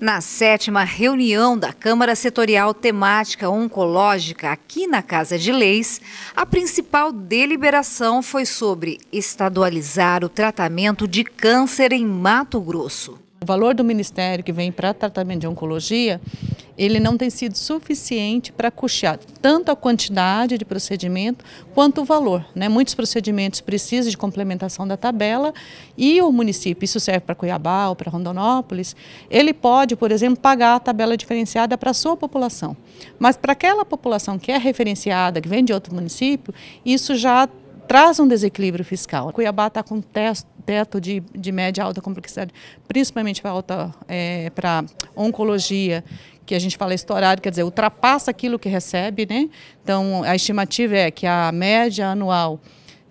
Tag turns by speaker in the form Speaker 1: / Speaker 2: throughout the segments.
Speaker 1: Na sétima reunião da Câmara Setorial Temática Oncológica aqui na Casa de Leis, a principal deliberação foi sobre estadualizar o tratamento de câncer em Mato
Speaker 2: Grosso. O valor do Ministério que vem para tratamento de oncologia ele não tem sido suficiente para custear tanto a quantidade de procedimento quanto o valor. Né? Muitos procedimentos precisam de complementação da tabela e o município, isso serve para Cuiabá ou para Rondonópolis, ele pode, por exemplo, pagar a tabela diferenciada para a sua população. Mas para aquela população que é referenciada, que vem de outro município, isso já traz um desequilíbrio fiscal. Cuiabá está com teto de, de média alta complexidade, principalmente para alta é, para oncologia, que a gente fala estourado, quer dizer, ultrapassa aquilo que recebe, né? Então, a estimativa é que a média anual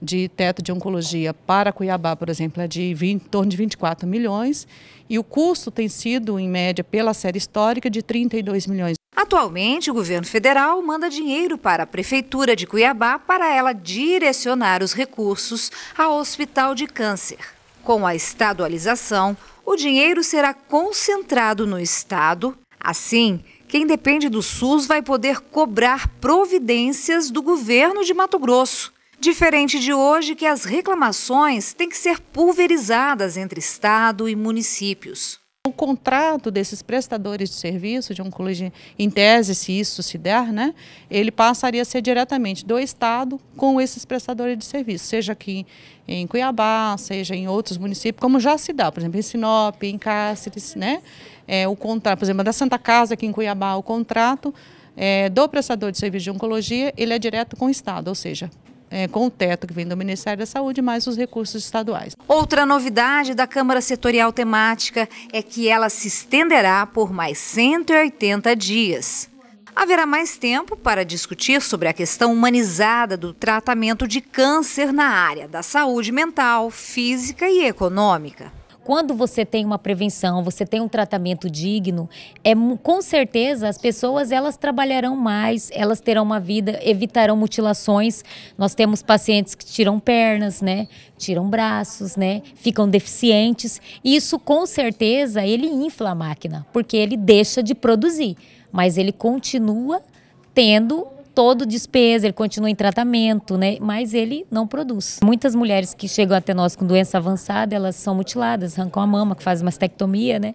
Speaker 2: de teto de oncologia para Cuiabá, por exemplo, é de 20, em torno de 24 milhões, e o custo tem sido, em média, pela série histórica, de 32 milhões.
Speaker 1: Atualmente, o governo federal manda dinheiro para a Prefeitura de Cuiabá para ela direcionar os recursos ao Hospital de Câncer. Com a estadualização, o dinheiro será concentrado no Estado. Assim, quem depende do SUS vai poder cobrar providências do governo de Mato Grosso. Diferente de hoje, que as reclamações têm que ser pulverizadas entre Estado e
Speaker 2: municípios. O contrato desses prestadores de serviço de oncologia, em tese, se isso se der, né, ele passaria a ser diretamente do Estado com esses prestadores de serviço, seja aqui em Cuiabá, seja em outros municípios, como já se dá, por exemplo, em Sinop, em Cáceres, né, é, o contrato, por exemplo, da Santa Casa aqui em Cuiabá, o contrato é, do prestador de serviço de oncologia, ele é direto com o Estado, ou seja, é, com o teto que vem do Ministério da Saúde, mais os recursos estaduais. Outra novidade da Câmara Setorial
Speaker 1: Temática é que ela se estenderá por mais 180 dias. Haverá mais tempo para discutir sobre a questão humanizada do tratamento de câncer na área da saúde mental, física e econômica. Quando você tem
Speaker 3: uma prevenção, você tem um tratamento digno, é com certeza as pessoas elas trabalharão mais, elas terão uma vida, evitarão mutilações. Nós temos pacientes que tiram pernas, né? Tiram braços, né? Ficam deficientes. Isso com certeza ele infla a máquina, porque ele deixa de produzir, mas ele continua tendo todo despesa, ele continua em tratamento, né? Mas ele não produz. Muitas mulheres que chegam até nós com doença avançada, elas são mutiladas, arrancam a mama, que faz mastectomia, né?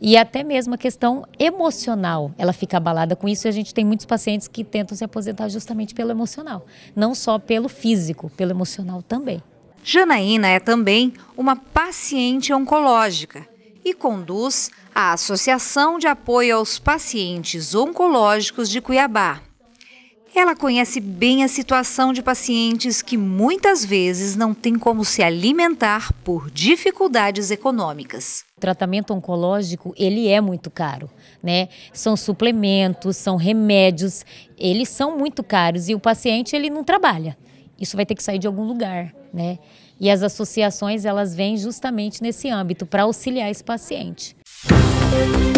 Speaker 3: E até mesmo a questão emocional, ela fica abalada com isso. E a gente tem muitos pacientes que tentam se aposentar justamente pelo emocional, não só pelo físico, pelo
Speaker 1: emocional também. Janaína é também uma paciente oncológica e conduz a Associação de Apoio aos Pacientes Oncológicos de Cuiabá. Ela conhece bem a situação de pacientes que muitas vezes não têm como se alimentar por dificuldades econômicas. O
Speaker 3: tratamento oncológico, ele é muito caro, né? São suplementos, são remédios, eles são muito caros e o paciente ele não trabalha. Isso vai ter que sair de algum lugar, né? E as associações, elas vêm justamente nesse âmbito para auxiliar esse paciente. Música